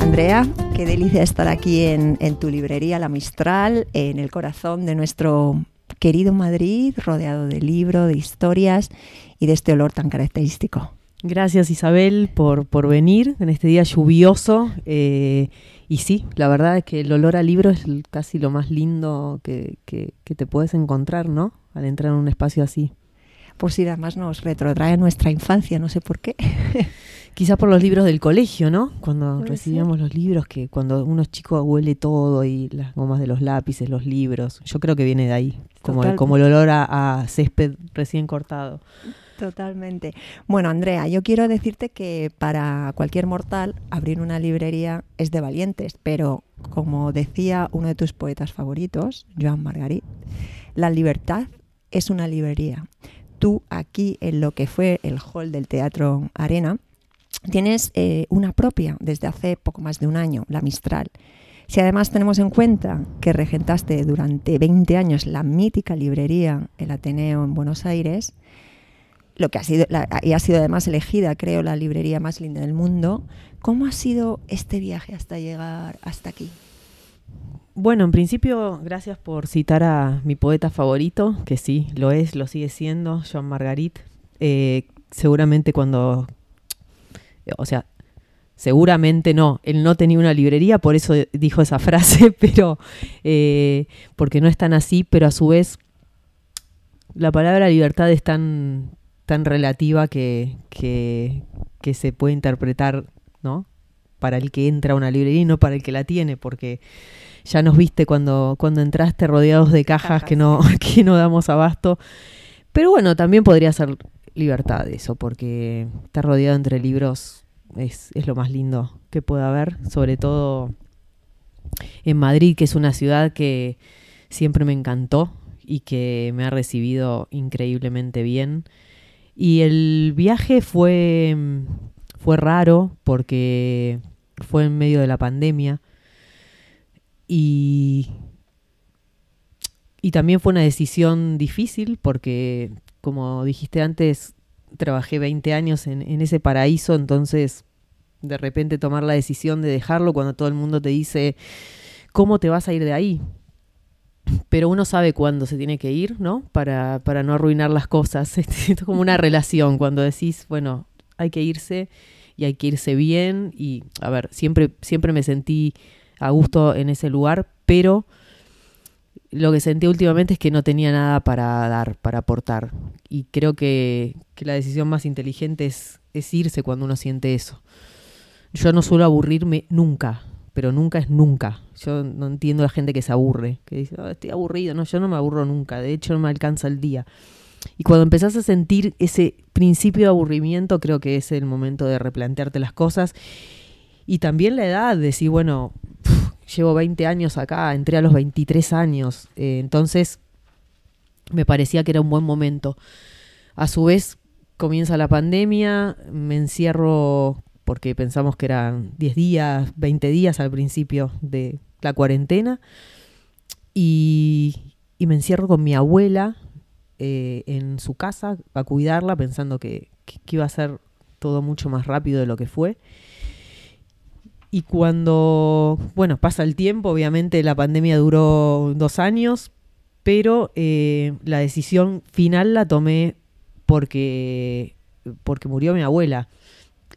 Andrea, qué delicia estar aquí en, tu librería La Mistral, en el corazón de nuestro querido Madrid, rodeado de libros, de historias y de este olor tan característico. Gracias Isabel por, por venir en este día lluvioso. Eh, y sí, la verdad es que el olor al libro es casi lo más lindo que, que te puedes encontrar, ¿no? Al entrar en un espacio así por si además nos retrotrae a nuestra infancia, no sé por qué. Quizá por los libros del colegio, ¿no? Cuando recibíamos los libros, que cuando uno es chico huele todo y las gomas de los lápices, los libros. Yo creo que viene de ahí, como, el, como olor a, a césped recién cortado. Totalmente. Bueno, Andrea, yo quiero decirte que para cualquier mortal abrir una librería es de valientes, pero como decía uno de tus poetas favoritos, Joan Margarit, la libertad es una librería tú aquí en lo que fue el hall del Teatro Arena, tienes eh, una propia desde hace poco más de un año, la Mistral. Si además tenemos en cuenta que regentaste durante 20 años la mítica librería El Ateneo en Buenos Aires, lo que ha sido, y ha sido además elegida, creo, la librería más linda del mundo, ¿cómo ha sido este viaje hasta llegar hasta aquí? Bueno, en principio, gracias por citar a mi poeta favorito, que sí, lo es, lo sigue siendo, Jean Margarit. Eh, seguramente cuando, o sea, seguramente no, él no tenía una librería, por eso dijo esa frase, pero eh, porque no es tan así, pero a su vez la palabra libertad es tan, tan relativa que, que, que se puede interpretar, ¿no? Para el que entra a una librería y no para el que la tiene, porque ya nos viste cuando, cuando entraste rodeados de cajas, Que, no, no damos abasto. Pero bueno, también podría ser libertad eso, porque estar rodeado entre libros es, es lo más lindo que pueda haber, sobre todo en Madrid, que es una ciudad que siempre me encantó y que me ha recibido increíblemente bien. Y el viaje fue, fue raro porque fue en medio de la pandemia. Y, también fue una decisión difícil porque, como dijiste antes, trabajé 20 años en, en ese paraíso, entonces de repente tomar la decisión de dejarlo cuando todo el mundo te dice, ¿cómo te vas a ir de ahí? pero uno sabe cuándo se tiene que ir, ¿no? Para, para no arruinar las cosas. es como una relación, cuando decís, bueno, hay que irse y hay que irse bien. Y, a ver, siempre, siempre me sentí a gusto en ese lugar, pero lo que sentí últimamente es que no tenía nada para dar, para aportar. Y creo que, la decisión más inteligente es, irse cuando uno siente eso. Yo no suelo aburrirme nunca, pero nunca es nunca. Yo no entiendo a la gente que se aburre, que dice, ah, estoy aburrido. No, yo no me aburro nunca, de hecho no me alcanza el día. Y cuando empezás a sentir ese principio de aburrimiento, creo que es el momento de replantearte las cosas. Y también la edad, decir, bueno, llevo 20 años acá, entré a los 23 años, eh, entonces me parecía que era un buen momento. A su vez, comienza la pandemia, me encierro porque pensamos que eran 10 días, 20 días al principio de la cuarentena, y, me encierro con mi abuela eh, en su casa para cuidarla, pensando que, iba a ser todo mucho más rápido de lo que fue. Y cuando, bueno, pasa el tiempo, obviamente la pandemia duró dos años, pero eh, la decisión final la tomé porque, porque murió mi abuela.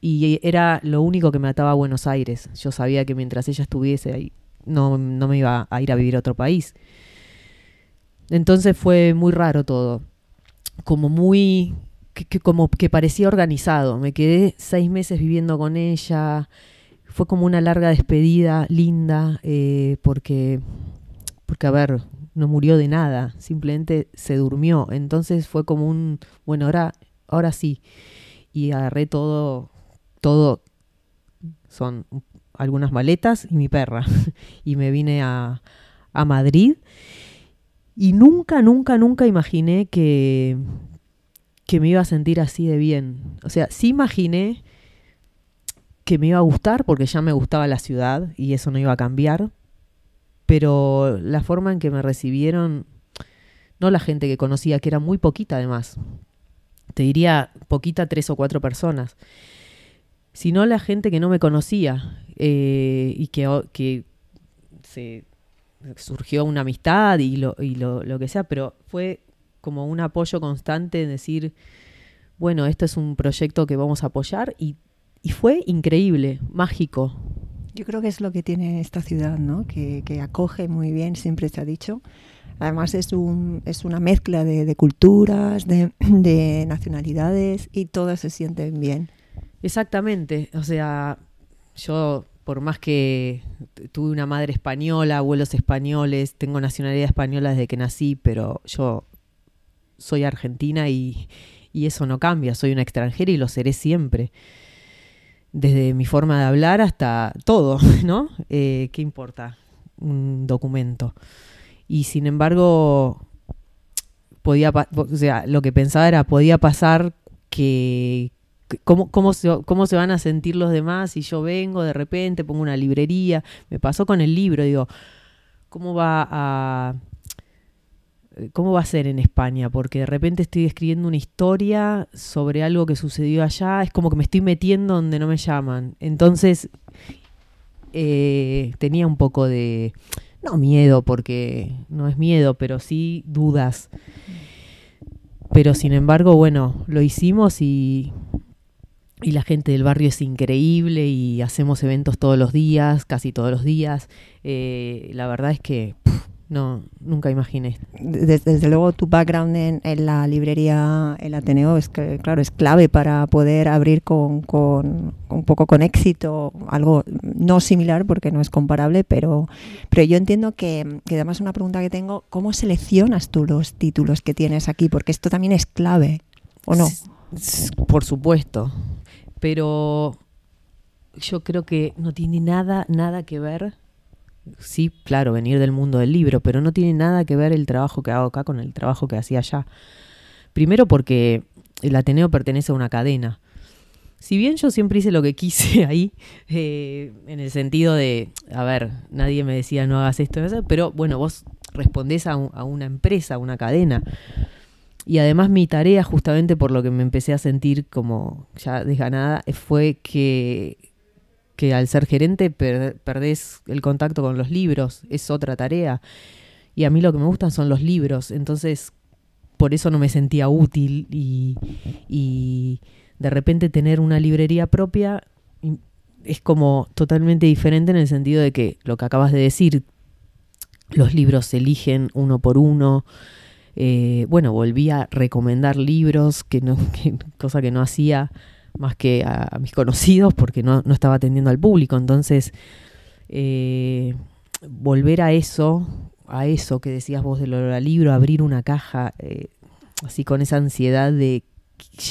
Y era lo único que me ataba a Buenos Aires. Yo sabía que mientras ella estuviese ahí, no, me iba a ir a vivir a otro país. Entonces fue muy raro todo. Como muy. como que parecía organizado. Me quedé seis meses viviendo con ella fue como una larga despedida linda, eh, porque, porque, a ver, no murió de nada, simplemente se durmió. Entonces fue como un, bueno, ahora, ahora sí. Y agarré todo, todo, son algunas maletas y mi perra. y me vine a, a Madrid. Y nunca, nunca, nunca imaginé que, que me iba a sentir así de bien. O sea, sí imaginé que me iba a gustar porque ya me gustaba la ciudad y eso no iba a cambiar, pero la forma en que me recibieron, no la gente que conocía, que era muy poquita además, te diría poquita tres o cuatro personas, sino la gente que no me conocía eh, y que, que, se surgió una amistad y, lo, y lo, lo que sea, pero fue como un apoyo constante en decir, bueno, esto es un proyecto que vamos a apoyar y y fue increíble, mágico. Yo creo que es lo que tiene esta ciudad, que, acoge muy bien, siempre se ha dicho. Además es, es una mezcla de, culturas, de, nacionalidades y todas se sienten bien. Exactamente, o sea, yo por más que tuve una madre española, abuelos españoles, tengo nacionalidad española desde que nací, pero yo soy argentina y, y eso no cambia, soy una extranjera y lo seré siempre desde mi forma de hablar hasta todo, ¿no? Eh, ¿Qué importa un documento? Y sin embargo, podía, sea, lo que pensaba era, podía pasar que... Cómo, cómo se van a sentir los demás si yo vengo de repente, pongo una librería? Me pasó con el libro, digo, ¿cómo va a ¿Cómo va a ser en España? Porque de repente estoy escribiendo una historia sobre algo que sucedió allá. Es como que me estoy metiendo donde no me llaman. Entonces, eh, tenía un poco de, no miedo, porque no es miedo, pero sí dudas. Pero sin embargo, bueno, lo hicimos y, y la gente del barrio es increíble y hacemos eventos todos los días, casi todos los días. Eh, la verdad es que no, nunca imaginé. Desde, luego tu background en, la librería El Ateneo es que, claro, es clave para poder abrir con, un poco con éxito algo no similar porque no es comparable, pero, pero yo entiendo que, que además una pregunta que tengo, ¿cómo seleccionas tú los títulos que tienes aquí? Porque esto también es clave, ¿o no? Por supuesto, pero yo creo que no tiene nada, nada que ver sí, claro, venir del mundo del libro, pero no tiene nada que ver el trabajo que hago acá con el trabajo que hacía allá. Primero porque el Ateneo pertenece a una cadena. Si bien yo siempre hice lo que quise ahí, eh, en el sentido de, a ver, nadie me decía no hagas esto, pero bueno, vos respondés a, a una empresa, a una cadena. Y además mi tarea, justamente por lo que me empecé a sentir como ya desganada, fue que que al ser gerente perdés el contacto con los libros, es otra tarea. Y a mí lo que me gustan son los libros, entonces por eso no me sentía útil y, de repente tener una librería propia es como totalmente diferente en el sentido de que lo que acabas de decir, los libros se eligen uno por uno. Eh, bueno, volví a recomendar libros, cosa que no hacía más que a, mis conocidos porque no, estaba atendiendo al público. Entonces, eh, volver a eso, a eso que decías vos del olor al libro, abrir una caja, eh, así con esa ansiedad de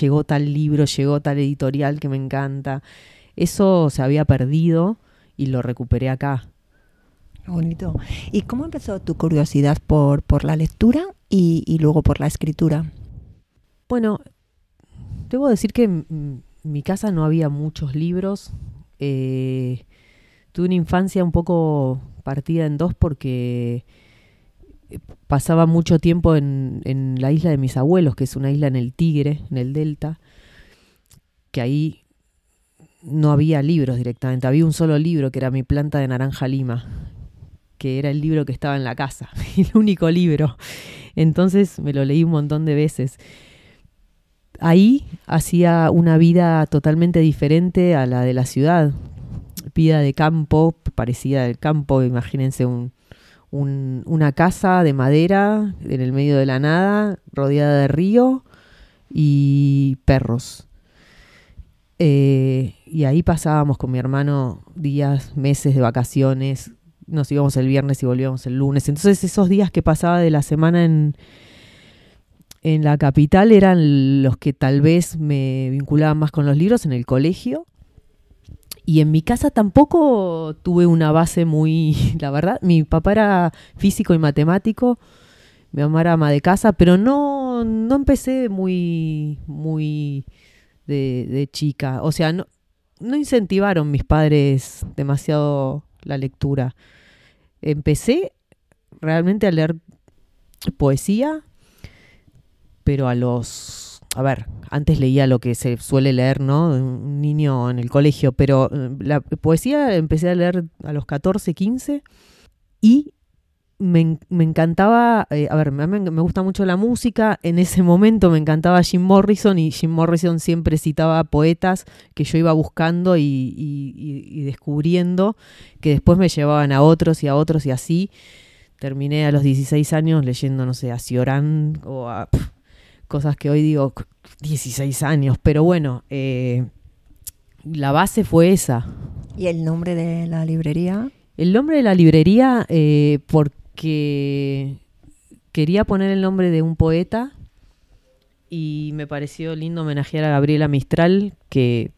llegó tal libro, llegó tal editorial que me encanta. Eso se había perdido y lo recuperé acá. Bonito. ¿Y cómo empezó tu curiosidad por, por la lectura y, y luego por la escritura? Bueno, debo decir que mi casa no había muchos libros. Eh, tuve una infancia un poco partida en dos porque eh, pasaba mucho tiempo en, en, la isla de mis abuelos, que es una isla en el Tigre, en el Delta, que ahí no había libros directamente, había un solo libro que era Mi planta de naranja lima, que era el libro que estaba en la casa, el único libro. Entonces me lo leí un montón de veces ahí hacía una vida totalmente diferente a la de la ciudad. Vida de campo, parecida al campo, imagínense una casa de madera en el medio de la nada, rodeada de río y perros. Eh, y ahí pasábamos con mi hermano días, meses de vacaciones, nos íbamos el viernes y volvíamos el lunes. Entonces esos días que pasaba de la semana en, en la capital eran los que tal vez me vinculaban más con los libros en el colegio. Y en mi casa tampoco tuve una base muy, la verdad, mi papá era físico y matemático, mi mamá era ama de casa, pero no, empecé muy, muy de, chica. O sea, no, no incentivaron mis padres demasiado la lectura. Empecé realmente a leer poesía pero a los... A ver, antes leía lo que se suele leer, ¿no? Un niño en el colegio, pero eh, la poesía empecé a leer a los 14, 15 y me, encantaba, eh, a ver, me, gusta mucho la música, en ese momento me encantaba Jim Morrison y Jim Morrison siempre citaba poetas que yo iba buscando y, descubriendo, que después me llevaban a otros y a otros y así. Terminé a los 16 años leyendo, no sé, a Cioran o a cosas que hoy digo, 16 años, pero bueno, eh, la base fue esa. ¿Y el nombre de la librería? El nombre de la librería, eh, porque quería poner el nombre de un poeta y me pareció lindo homenajear a Gabriela Mistral, que,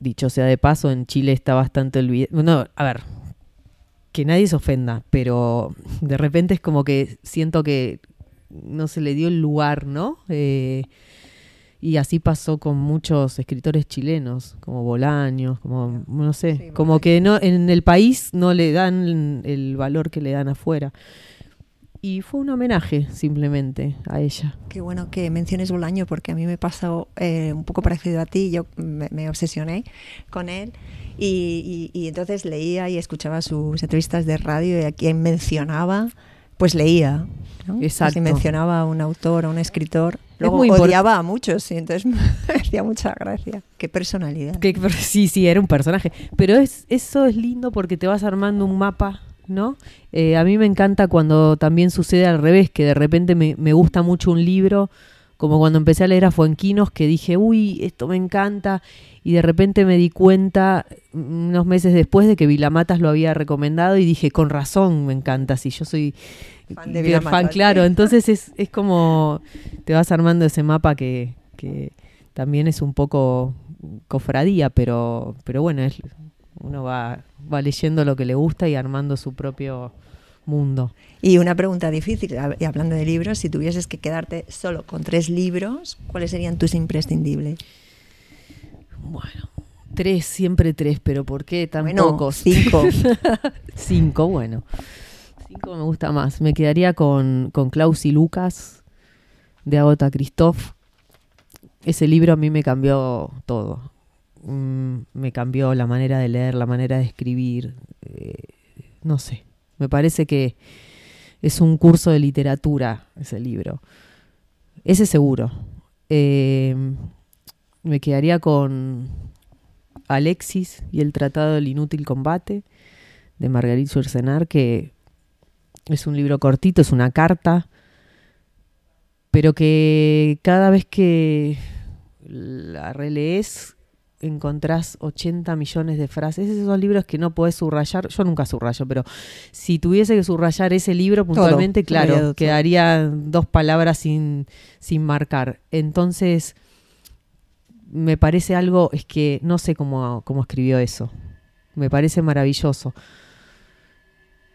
dicho sea de paso, en Chile está bastante olvidado. No, a ver, que nadie se ofenda, pero de repente es como que siento que no se le dio el lugar, ¿no? Eh, y así pasó con muchos escritores chilenos, como Bolaños, como, no sé, como que no, en el país no le dan el valor que le dan afuera. Y fue un homenaje simplemente a ella. Qué bueno que menciones Bolaño, porque a mí me pasó eh, un poco parecido a ti, yo me, obsesioné con él. Y, y, entonces leía y escuchaba sus entrevistas de radio y a quien mencionaba pues leía. ¿no? Exacto. Si mencionaba a un autor, a un escritor, luego odiaba a muchos y entonces me hacía mucha gracia. Qué personalidad. sí, sí, era un personaje. Pero es, eso es lindo porque te vas armando un mapa, ¿no? Eh, a mí me encanta cuando también sucede al revés, que de repente me, me gusta mucho un libro como cuando empecé a leer a Fuenquinos, que dije, uy, esto me encanta, y de repente me di cuenta mm, unos meses después de que Vilamatas lo había recomendado y dije, con razón me encanta, si yo soy fan, de claro, entonces es, es como te vas armando ese mapa que, que también es un poco cofradía, pero, pero bueno, es, uno va, va leyendo lo que le gusta y armando su propio mundo. Y una pregunta difícil, y hablando de libros, si tuvieses que quedarte solo con tres libros, ¿cuáles serían tus imprescindibles? Bueno, tres, siempre tres, pero ¿por qué tan pocos? Cinco. cinco, bueno. Cinco me gusta más. Me quedaría con, con Klaus y Lucas, de Agota Christoph. Ese libro a mí me cambió todo. Mm, me cambió la manera de leer, la manera de escribir. Eh, no sé. Me parece que es un curso de literatura ese libro. Ese seguro. Eh, me quedaría con Alexis y el Tratado del Inútil Combate de margarita Surcenar, que es un libro cortito, es una carta, pero que cada vez que la relees encontrás 80 millones de frases. Esos esos libros que no podés subrayar. Yo nunca subrayo, pero si tuviese que subrayar ese libro puntualmente, claro, quedaría dos palabras sin, sin marcar. Entonces, me parece algo, es que no sé cómo, escribió eso. Me parece maravilloso.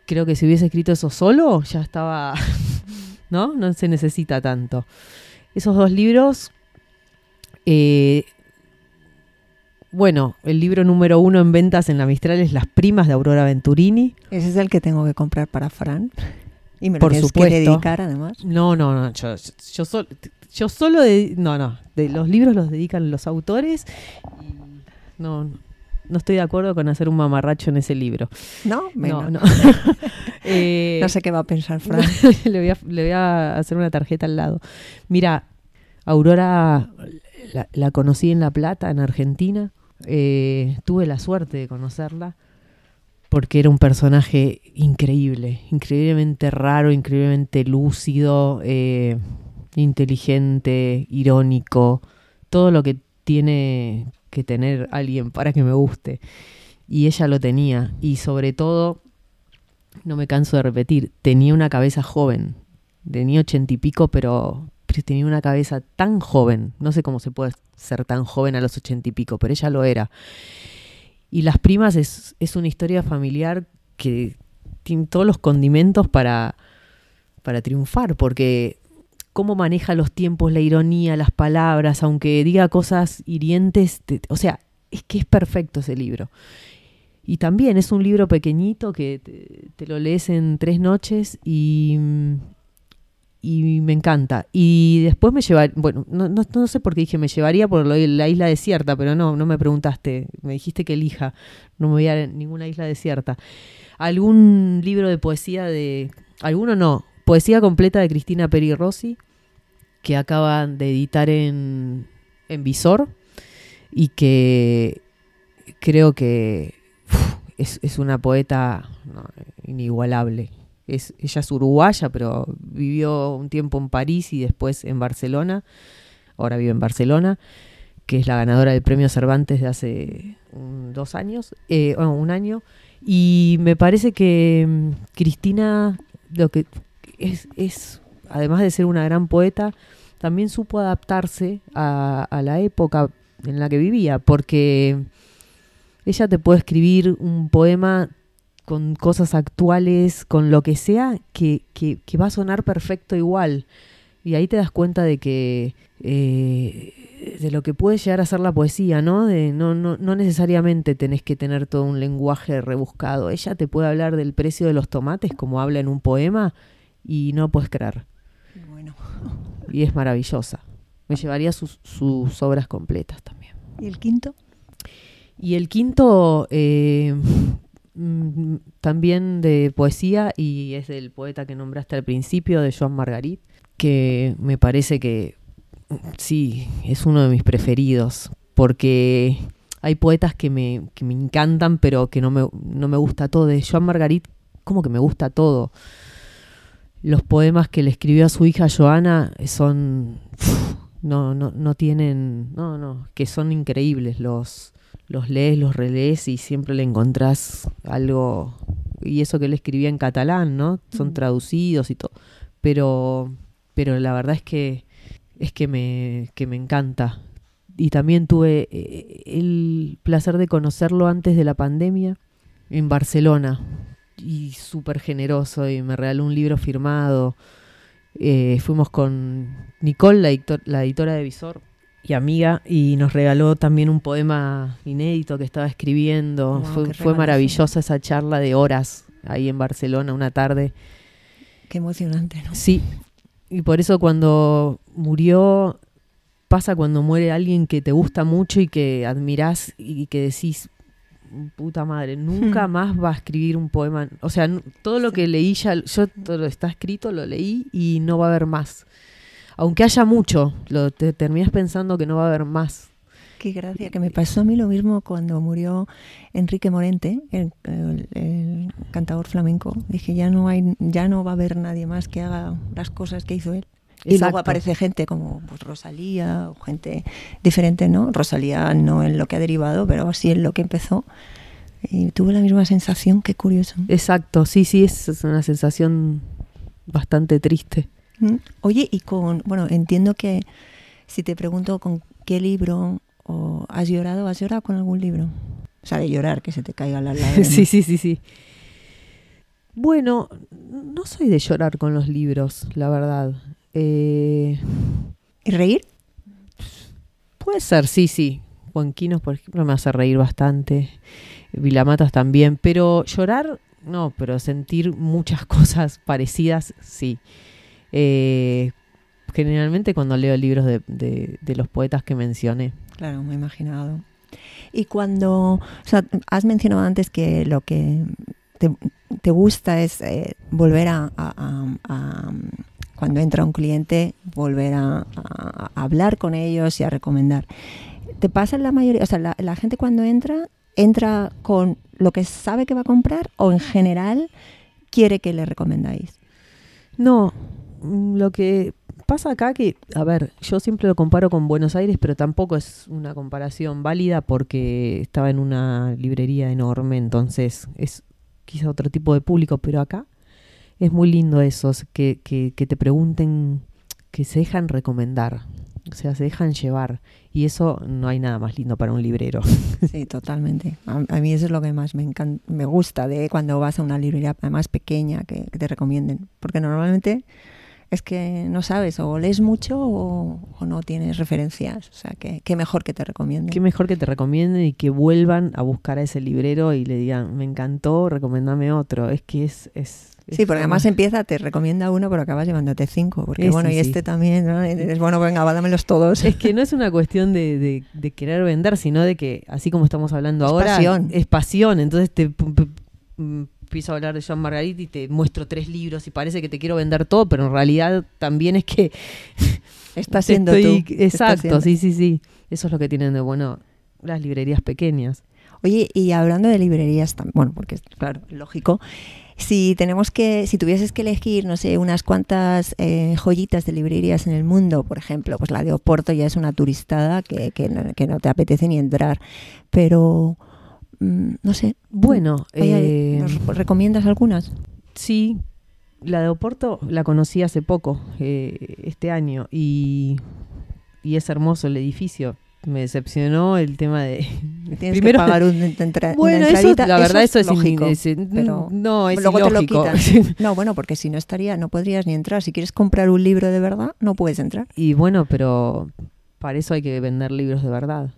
Creo que si hubiese escrito eso solo, ya estaba, ¿no? No se necesita tanto. Esos dos libros eh, bueno, el libro número uno en ventas en la Mistral es Las primas de Aurora Venturini. Ese es el que tengo que comprar para Fran. Y me lo Por dedicar además. No, no, no. Yo, yo solo. De, no, no. De, los libros los dedican los autores. no, no estoy de acuerdo con hacer un mamarracho en ese libro. No, no, no. Eh, no sé qué va a pensar Fran. le, voy a, hacer una tarjeta al lado. Mira, Aurora la conocí en La Plata, en Argentina. Eh, tuve la suerte de conocerla porque era un personaje increíble, increíblemente raro, increíblemente lúcido, eh, inteligente, irónico, todo lo que tiene que tener alguien para que me guste. Y ella lo tenía. Y sobre todo, no me canso de repetir, tenía una cabeza joven. Tenía ochenta y pico, pero tenía una cabeza tan joven. No sé cómo se puede ser tan joven a los ochenta y pico, pero ella lo era. Y Las Primas es, es una historia familiar que tiene todos los condimentos para, para triunfar, porque cómo maneja los tiempos, la ironía, las palabras, aunque diga cosas hirientes, o sea, es que es perfecto ese libro. Y también es un libro pequeñito que te lo lees en tres noches y mm, y me encanta. Y después me llevaría, bueno, no, sé por qué dije me llevaría por la isla desierta, pero no, no me preguntaste, me dijiste que elija, no me voy a ninguna isla desierta. ¿Algún libro de poesía de, alguno no, poesía completa de Cristina Peri Rossi, que acaban de editar en, en Visor y que creo que es, una poeta inigualable es, ella es uruguaya, pero vivió un tiempo en París y después en Barcelona, ahora vive en Barcelona, que es la ganadora del premio Cervantes de hace dos años, eh, un año, y me parece que mm, Cristina, lo que es, además de ser una gran poeta, también supo adaptarse a la época en la que vivía, porque ella te puede escribir un poema con cosas actuales, con lo que sea, que, va a sonar perfecto igual. Y ahí te das cuenta de que eh, de lo que puede llegar a ser la poesía, ¿no? no, no, necesariamente tenés que tener todo un lenguaje rebuscado. Ella te puede hablar del precio de los tomates como habla en un poema y no puedes creer. Bueno. Y es maravillosa. Me llevaría sus, obras completas también. ¿Y el quinto? Y el quinto, eh, Mm, también de poesía y es del poeta que nombraste al principio, de Joan Margarit, que me parece que mm, sí, es uno de mis preferidos, porque hay poetas que me, que me encantan, pero que no me, no me gusta todo. De Joan Margarit, como que me gusta todo. Los poemas que le escribió a su hija Joana son. no, no, no tienen. No, no, que son increíbles los los lees, los relees y siempre le encontrás algo. Y eso que él escribía en catalán, ¿no? Son traducidos y todo. Pero, pero la verdad es que es que me, me encanta. Y también tuve eh, el placer de conocerlo antes de la pandemia en Barcelona. Y súper generoso y me regaló un libro firmado. Eh, fuimos con Nicole, la editora de Visor, y amiga y nos regaló también un poema inédito que estaba escribiendo. fue, maravillosa esa charla de horas ahí en Barcelona una tarde. Qué emocionante, ¿no? Sí, y por eso cuando murió, pasa cuando muere alguien que te gusta mucho y que admirás y que decís, puta madre, nunca más va a escribir un poema. O sea, todo lo que leí ya, yo todo lo está escrito, lo leí y no va a haber más aunque haya mucho, lo, te terminas pensando que no va a haber más. Qué gracia, que me pasó a mí lo mismo cuando murió Enrique Morente, el, cantador flamenco. Dije, ya no, hay, ya no va a haber nadie más que haga las cosas que hizo él. Y luego aparece gente como pues, Rosalía o gente diferente, ¿no? Rosalía no en lo que ha derivado, pero sí en lo que empezó. Y tuve la misma sensación, qué curioso. Exacto, sí, sí, es una sensación bastante triste. Oye, y con, bueno, entiendo que si te pregunto con qué libro o has llorado, ¿has llorado con algún libro? O sea, de llorar, que se te caiga la lágrima. sí, sí, sí, sí. Bueno, no soy de llorar con los libros, la verdad. Eh, ¿Y reír? Puede ser, sí, sí. Juanquinos, por ejemplo, me hace reír bastante. Vilamatas también. Pero llorar, no, pero sentir muchas cosas parecidas, sí. Eh, generalmente cuando leo libros de, los poetas que mencioné. Claro, me he imaginado. Y cuando, o sea, has mencionado antes que lo que te, gusta es eh, volver a, cuando entra un cliente, volver a, hablar con ellos y a recomendar. ¿Te pasa la mayoría, o sea, la, la gente cuando entra, entra con lo que sabe que va a comprar o en general quiere que le recomendáis? No, Mm, lo que pasa acá que, a ver, yo siempre lo comparo con Buenos Aires, pero tampoco es una comparación válida porque estaba en una librería enorme, entonces es quizá otro tipo de público, pero acá es muy lindo eso, que, que, te pregunten, que se dejan recomendar, o sea, se dejan llevar. Y eso no hay nada más lindo para un librero. Sí, totalmente. A, mí eso es lo que más me, me gusta de cuando vas a una librería más pequeña que, que te recomienden. Porque normalmente es que no sabes, o lees mucho o, no tienes referencias. O sea, que, mejor que te recomienden. Qué mejor que te recomienden y que vuelvan a buscar a ese librero y le digan, me encantó, recomiéndame otro. Es que es... Sí, porque además empieza, te recomienda uno, pero acabas llevándote cinco. Porque bueno, y este también, ¿no? Es bueno, venga, bádamelos todos. Es que no es una cuestión de, querer vender, sino de que, así como estamos hablando ahora, es pasión. Entonces te empiezo a hablar de Joan Margarit y te muestro tres libros y parece que te quiero vender todo, pero en realidad también es que... está siendo tú. Exacto, sí, sí, sí. Eso es lo que tienen de bueno las librerías pequeñas. Oye, y hablando de librerías, bueno, porque es claro, lógico, si tenemos que, si tuvieses que elegir, no sé, unas cuantas eh, joyitas de librerías en el mundo, por ejemplo, pues la de Oporto ya es una turistada que, que no te apetece ni entrar, pero Mm, no sé. Bueno, eh, ¿nos recomiendas algunas? Sí, la de Oporto la conocí hace poco, eh, este año, y, es hermoso el edificio. Me decepcionó el tema de. Tienes primero, que pagar un, bueno, una eso, la verdad, eso, es, lógico. Eh, pero no, es luego Te lo quitan. no, bueno, porque si no estaría, no podrías ni entrar. Si quieres comprar un libro de verdad, no puedes entrar. Y bueno, pero para eso hay que vender libros de verdad.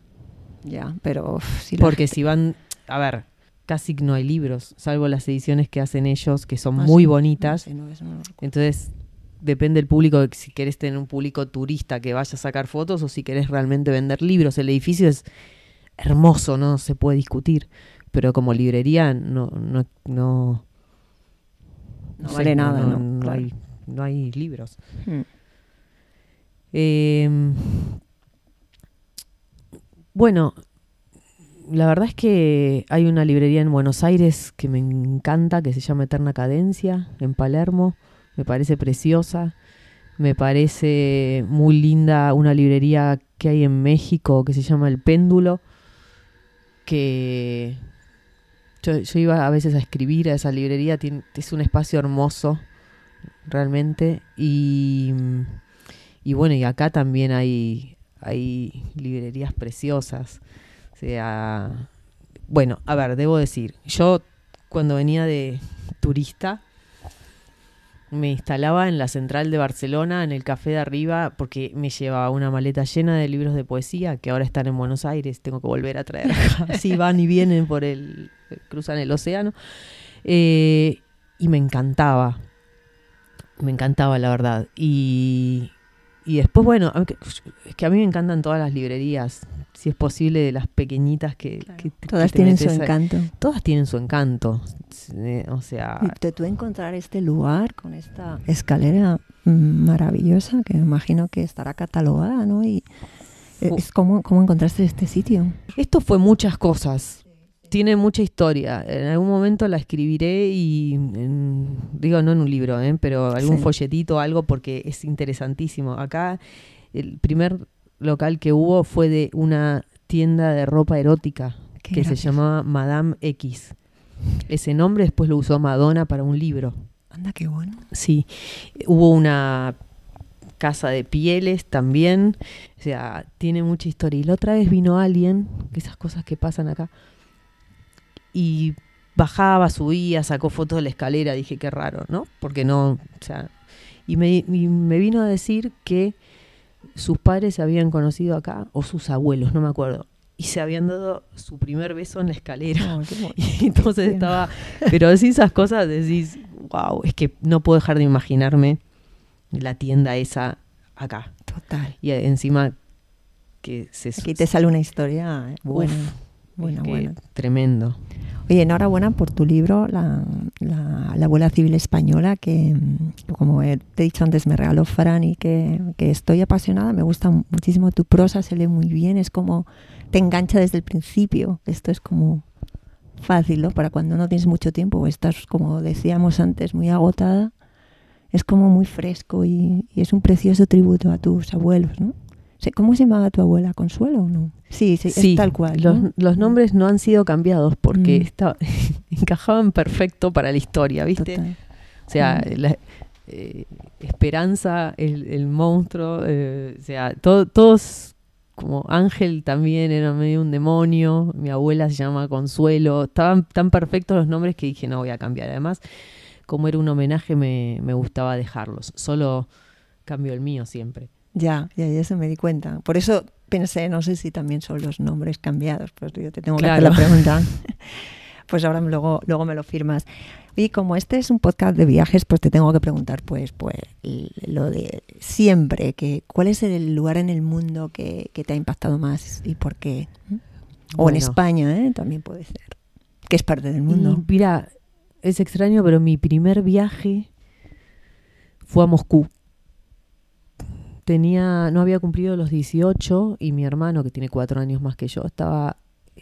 Ya, pero. Porque si van a ver, casi no hay libros, salvo las ediciones que hacen ellos, que son ah, muy bonitas. Entonces, depende del público, si querés tener un público turista que vaya a sacar fotos o si querés realmente vender libros. El edificio es hermoso, no se puede discutir, pero como librería no... no, vale nada, no, hay, libros. Hmm. Em, bueno, la verdad es que hay una librería en Buenos Aires que me encanta, que se llama Eterna Cadencia, en Palermo. Me parece preciosa. Me parece muy linda una librería que hay en México que se llama El Péndulo, que yo, iba a veces a escribir a esa librería, es un espacio hermoso, realmente. Y, y bueno, y acá también hay librerías preciosas sea, bueno, a ver, debo decir, yo cuando venía de turista me instalaba en la central de Barcelona, en el café de arriba, porque me llevaba una maleta llena de libros de poesía que ahora están en Buenos Aires, tengo que volver a traer. Así van y vienen por el, cruzan el océano. Eh, y me encantaba, me encantaba la verdad. Y y después, bueno, es que a mí me encantan todas las librerías, si es posible, de las pequeñitas que... todas tienen su encanto. Todas tienen su encanto. Eh, o sea... Y te tú encontrar este lugar con esta escalera mm, maravillosa que me imagino que estará catalogada, ¿no? Y eh, uh. es como, como encontraste este sitio. Esto fue muchas cosas tiene mucha historia. En algún momento la escribiré y, digo, no en un libro, ¿eh? pero algún folletito folletito, algo, porque es interesantísimo. Acá el primer local que hubo fue de una tienda de ropa erótica que se llamaba Madame X. Ese nombre después lo usó Madonna para un libro. Anda, qué bueno. Sí, hubo una casa de pieles también, o sea, tiene mucha historia. Y la otra vez vino alguien, esas cosas que pasan acá, y bajaba, subía, sacó fotos de la escalera, dije qué raro, ¿no? Porque no, o sea, y me, vino a decir que sus padres se habían conocido acá, o sus abuelos, no me acuerdo, y se habían dado su primer beso en la escalera. y entonces estaba, pero decís esas cosas, decís, wow, es que no puedo dejar de imaginarme la tienda esa acá. Total. Y encima que se... que te sale una historia. Eh, bueno. Bueno, Tremendo. Oye, enhorabuena por tu libro, la, abuela civil española, que como te he dicho antes, me regaló Fran y que, que, estoy apasionada, me gusta muchísimo tu prosa, se lee muy bien, es como te engancha desde el principio, esto es como fácil, ¿no? Para cuando no tienes mucho tiempo, estás, como decíamos antes, muy agotada, es como muy fresco y, y es un precioso tributo a tus abuelos, ¿no? ¿Cómo se llamaba tu abuela? ¿Consuelo o no? Sí, sí, tal cual. Los, nombres no han sido cambiados porque mm. encajaban perfecto para la historia, ¿viste? O sea, mm. eh, Esperanza, el, monstruo, eh, o sea, todos como Ángel también era medio un demonio, mi abuela se llama Consuelo, estaban tan perfectos los nombres que dije no voy a cambiar. Además, como era un homenaje me, me gustaba dejarlos, solo cambio el mío siempre. Ya, ya, se me di cuenta. Por eso pensé, no sé si también son los nombres cambiados, pues yo te tengo que hacer la pregunta. pues ahora luego, luego me lo firmas. Y como este es un podcast de viajes, pues te tengo que preguntar, pues, pues lo de siempre, que ¿cuál es el lugar en el mundo que, te ha impactado más y por qué? ¿Mm? O en España, ¿eh? también puede ser, que es parte del mundo. Mira, es extraño, pero mi primer viaje fue a Moscú tenía, no había cumplido los 18 y mi hermano, que tiene cuatro años más que yo, estaba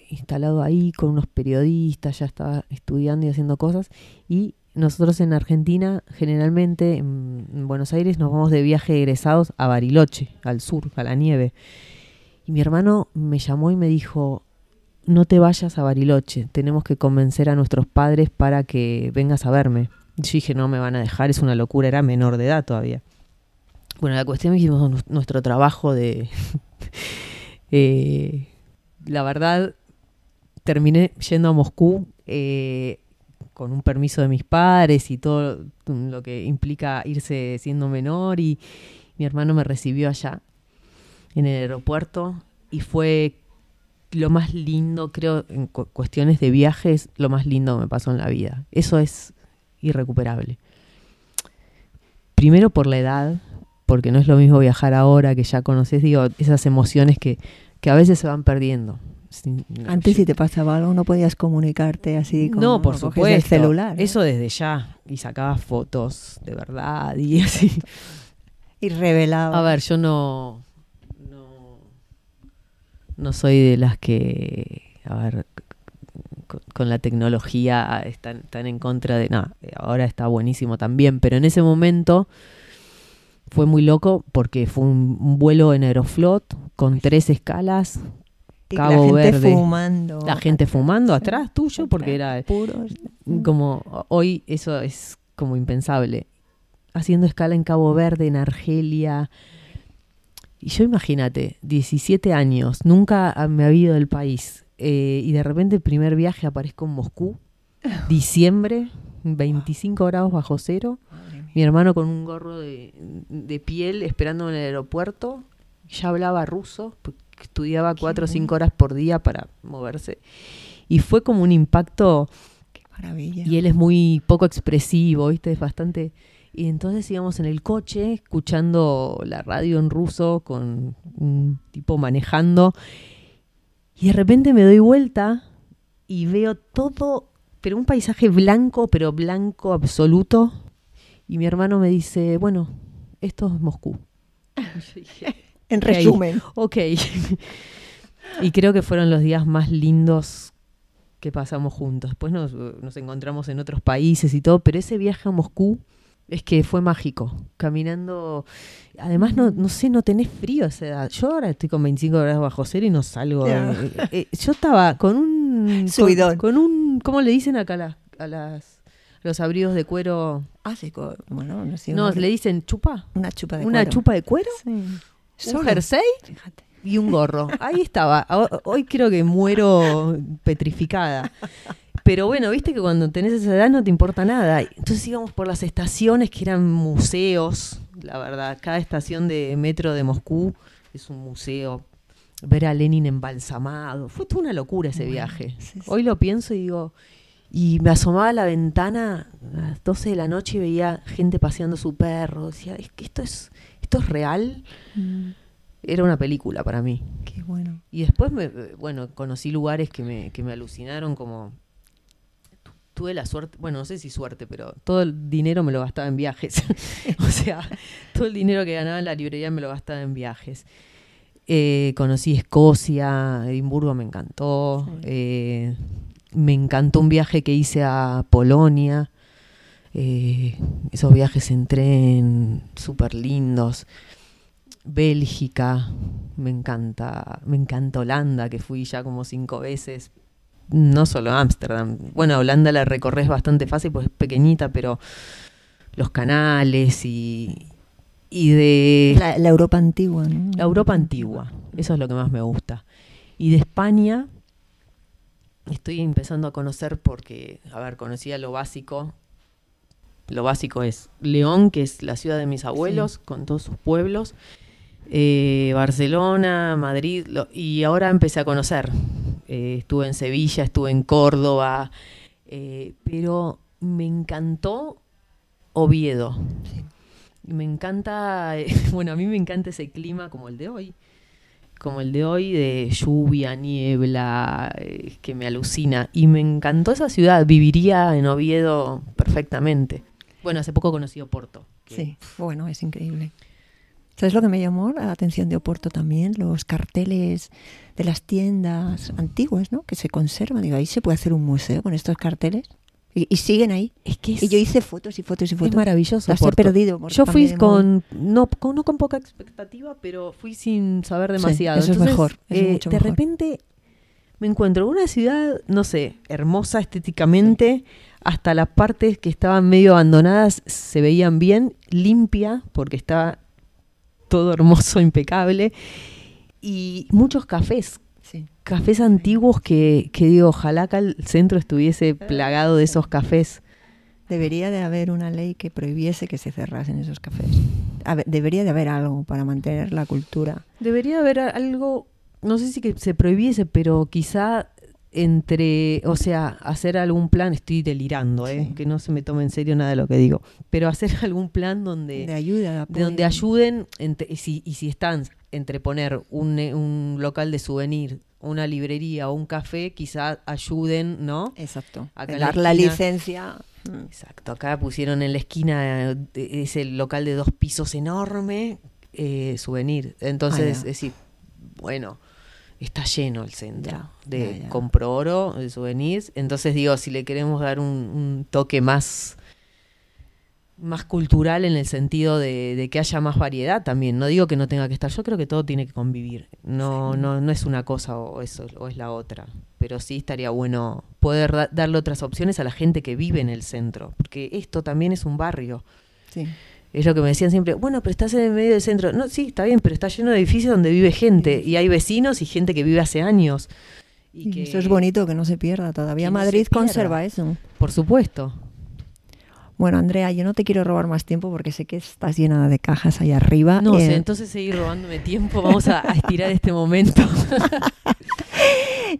instalado ahí con unos periodistas, ya estaba estudiando y haciendo cosas. Y nosotros en Argentina, generalmente en Buenos Aires, nos vamos de viaje egresados a Bariloche, al sur, a la nieve. Y mi hermano me llamó y me dijo, no te vayas a Bariloche, tenemos que convencer a nuestros padres para que vengas a verme. Yo dije, no me van a dejar, es una locura, era menor de edad todavía. Bueno, la cuestión es que hicimos nuestro trabajo de... Eh, la verdad, terminé yendo a Moscú eh, con un permiso de mis padres y todo lo que implica irse siendo menor y mi hermano me recibió allá en el aeropuerto y fue lo más lindo, creo, en cuestiones de viajes, lo más lindo que me pasó en la vida. Eso es irrecuperable. Primero por la edad, porque no es lo mismo viajar ahora que ya conoces, digo, esas emociones que, a veces se van perdiendo. Antes si te pasaba algo no podías comunicarte así con no, por supuesto, el celular. Eso desde ya y sacabas fotos de verdad y así y revelaba. A ver, yo no no soy de las que a ver con, la tecnología están, en contra de No, Ahora está buenísimo también, pero en ese momento fue muy loco porque fue un, vuelo en Aeroflot con tres escalas, Cabo la gente Verde. Fumando. La gente fumando atrás tuyo porque era puro. como hoy eso es como impensable. Haciendo escala en Cabo Verde, en Argelia. Y yo imagínate, 17 años, nunca me ha habido del país. Eh, y de repente el primer viaje aparezco en Moscú, diciembre, 25 grados bajo cero mi hermano con un gorro de, piel esperando en el aeropuerto, ya hablaba ruso, estudiaba cuatro o cinco horas por día para moverse. Y fue como un impacto. Qué maravilla. Y él es muy poco expresivo, ¿viste? Es bastante. Y entonces íbamos en el coche escuchando la radio en ruso con un tipo manejando. Y de repente me doy vuelta y veo todo, pero un paisaje blanco, pero blanco absoluto, y mi hermano me dice, bueno, esto es Moscú. en resumen. Ok. y creo que fueron los días más lindos que pasamos juntos. Después nos, encontramos en otros países y todo, pero ese viaje a Moscú es que fue mágico. Caminando. Además, no, no sé, no tenés frío a esa edad. Yo ahora estoy con 25 grados bajo cero y no salgo. Eh, eh, yo estaba con un. Subidón. Con, un. ¿Cómo le dicen acá a las los abrigos de cuero. Ah, sí, bueno, no No, le dicen chupa. Una chupa de cuero. chupa de cuero? Sí. ¿Un jersey? Fíjate. Y un gorro. Ahí estaba. Hoy creo que muero petrificada. Pero bueno, viste que cuando tenés esa edad no te importa nada. Entonces íbamos por las estaciones que eran museos, la verdad. Cada estación de metro de Moscú es un museo. Ver a Lenin embalsamado. Fue toda una locura ese viaje. Hoy lo pienso y digo, y me asomaba a la ventana a las 12 de la noche y veía gente paseando su perro. Decía, es que esto es, esto es real. Mm. Era una película para mí. Qué bueno. Y después, me, bueno, conocí lugares que me, alucinaron como... Tuve la suerte, bueno, no sé si suerte, pero todo el dinero me lo gastaba en viajes. o sea, todo el dinero que ganaba en la librería me lo gastaba en viajes. Eh, conocí Escocia, Edimburgo me encantó. Eh, me encantó un viaje que hice a Polonia, eh, esos viajes en tren súper lindos. Bélgica, me encanta, me encanta Holanda, que fui ya como cinco veces. No solo Ámsterdam. Bueno, Holanda la recorres bastante fácil, pues es pequeñita, pero los canales y, y de... La, la Europa antigua, ¿no? La Europa antigua, eso es lo que más me gusta. Y de España, estoy empezando a conocer porque, a ver, conocía lo básico. Lo básico es León, que es la ciudad de mis abuelos, con todos sus pueblos, eh, Barcelona, Madrid, y ahora empecé a conocer. Eh, estuve en Sevilla, estuve en Córdoba, eh, pero me encantó Oviedo. Me encanta, bueno, a mí me encanta ese clima como el de hoy como el de hoy, de lluvia, niebla, eh, que me alucina. Y me encantó esa ciudad, viviría en Oviedo perfectamente. Bueno, hace poco conocí Oporto. Sí, bueno, es increíble. ¿Sabes lo que me llamó la atención de Oporto también? Los carteles de las tiendas antiguas, ¿no? Que se conservan. Digo, ahí se puede hacer un museo con estos carteles. Y, siguen ahí. Es que y yo hice fotos y fotos y fotos. Es maravilloso. Las he perdido. Yo fui con no, con no, con poca expectativa, pero fui sin saber demasiado. eso es mejor. Eh, de repente me encuentro en una ciudad, no sé, hermosa estéticamente, hasta las partes que estaban medio abandonadas se veían bien, limpia, porque estaba todo hermoso, impecable, y muchos cafés Cafés antiguos que, que digo, ojalá que el centro estuviese plagado de esos cafés. Debería de haber una ley que prohibiese que se cerrasen esos cafés. debería de haber algo para mantener la cultura. Debería haber algo, no sé si que se prohibiese, pero quizá entre, o sea, hacer algún plan, estoy delirando, ¿eh? que no se me tome en serio nada de lo que digo, pero hacer algún plan donde, donde ayuden, y, si, y, si, están entre poner eh, un, local de souvenir, una librería o un café, quizás ayuden, ¿no? Exacto. A dar la, licencia. Mm. Exacto, acá pusieron en la esquina eh, ese local de dos pisos enorme, souvenir. Entonces, es decir, bueno está lleno el centro de compro oro, de souvenirs. Entonces digo, si le queremos dar un, toque más, más cultural en el sentido de, que haya más variedad también. No digo que no tenga que estar, yo creo que todo tiene que convivir. No, no, no es una cosa o, eso, o es la otra. Pero sí estaría bueno poder darle otras opciones a la gente que vive en el centro, porque esto también es un barrio. Sí es lo que me decían siempre, bueno, pero estás en el medio del centro. No, sí, está bien, pero está lleno de edificios donde vive gente y hay vecinos y gente que vive hace años. Y eso es bonito que no se pierda todavía. Madrid conserva eso. Por supuesto. Bueno, Andrea, yo no te quiero robar más tiempo porque sé que estás llena de cajas ahí arriba. No eh, entonces seguir robándome tiempo. Vamos a, estirar este momento.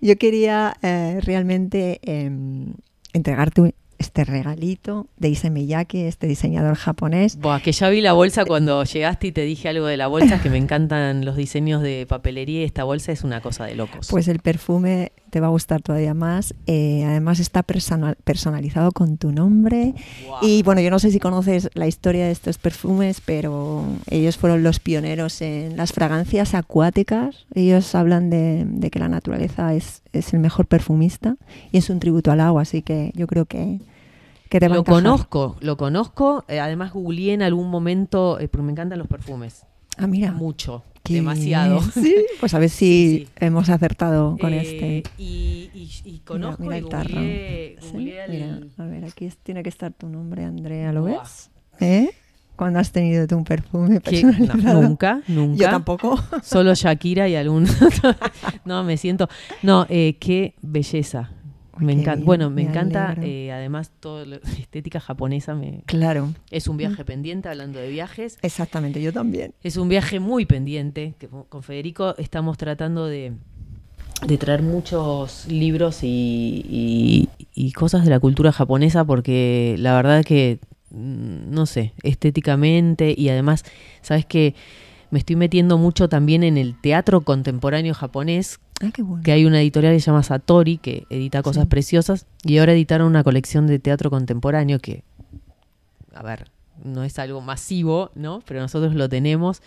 yo quería eh, realmente eh, entregarte este regalito de Issey Miyake, este diseñador japonés. Buah, que ya vi la bolsa cuando llegaste y te dije algo de la bolsa, que me encantan los diseños de papelería y esta bolsa es una cosa de locos. Pues el perfume te va a gustar todavía más. Eh, además está personalizado con tu nombre. Y bueno, yo no sé si conoces la historia de estos perfumes, pero ellos fueron los pioneros en las fragancias acuáticas. Ellos hablan de, que la naturaleza es, es el mejor perfumista y es un tributo al agua, así que yo creo que lo conozco, lo conozco. Eh, además googleé en algún momento, eh, pero me encantan los perfumes. Ah, mira. Mucho. Demasiado. pues a ver si hemos acertado con eh, este. Y, y, y conozco a ver, aquí tiene que estar tu nombre, Andrea, ¿lo ves? ¿Eh? ¿Cuándo has tenido tú un perfume personalizado? nunca, nunca. Yo tampoco. Solo Shakira y algún... no, me siento... No, qué belleza me encanta, bueno, me, encanta además toda la estética japonesa. Me, claro. Es un viaje mm. pendiente, hablando de viajes. Exactamente, yo también. Es un viaje muy pendiente, que con Federico estamos tratando de, traer muchos libros y, cosas de la cultura japonesa, porque la verdad que, mm, no sé, estéticamente y además, ¿sabes que me estoy metiendo mucho también en el teatro contemporáneo japonés, ah, qué bueno. que hay una editorial que se llama Satori, que edita cosas preciosas, y ahora editaron una colección de teatro contemporáneo que, a ver, no es algo masivo, ¿no? Pero nosotros lo tenemos.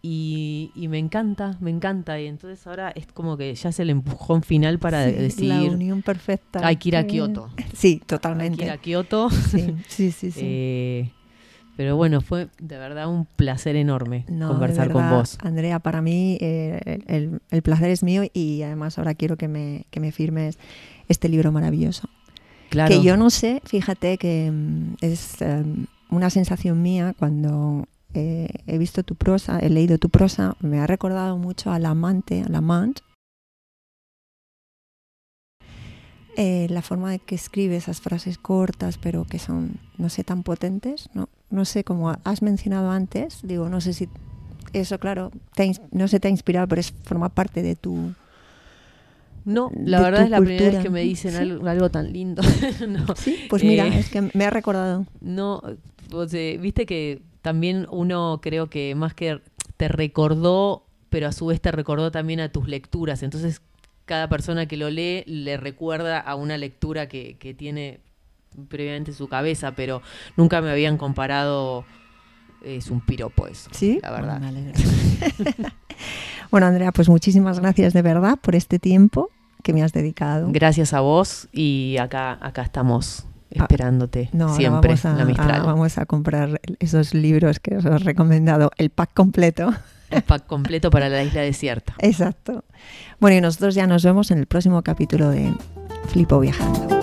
Y, me encanta, me encanta. Y entonces ahora es como que ya es el empujón final para decir. La unión perfecta. Hay que ir a Kioto. Sí, totalmente. Hay que ir a Kioto. Sí, sí, sí. sí. Eh, pero bueno, fue de verdad un placer enorme conversar con vos. Andrea, para mí eh, el, placer es mío y además ahora quiero que me, firmes este libro maravilloso. Que yo no sé, fíjate que mm, es em, una sensación mía cuando eh, he visto tu prosa, he leído tu prosa, me ha recordado mucho al Amante, al Amante, Eh, la forma de que escribe esas frases cortas, pero que son, no sé, tan potentes, ¿no? No sé, como has mencionado antes, digo, no sé si eso, claro, no sé, te ha inspirado, pero es, forma parte de tu... No, la verdad es la primera vez que me dicen algo, tan lindo. Sí, pues mira, eh, es que me ha recordado. No, pues, eh, viste que también uno creo que más que te recordó, pero a su vez te recordó también a tus lecturas. Entonces cada persona que lo lee le recuerda a una lectura que, tiene previamente su cabeza, pero nunca me habían comparado. Es un piropo eso. Sí, la verdad. Bueno, Andrea, pues muchísimas gracias de verdad por este tiempo que me has dedicado. Gracias a vos y acá, acá estamos ah, esperándote no, siempre, vamos a, vamos a comprar esos libros que os has recomendado, el pack completo. El pack completo para la isla desierta. Exacto. Bueno, y nosotros ya nos vemos en el próximo capítulo de Flipo Viajando.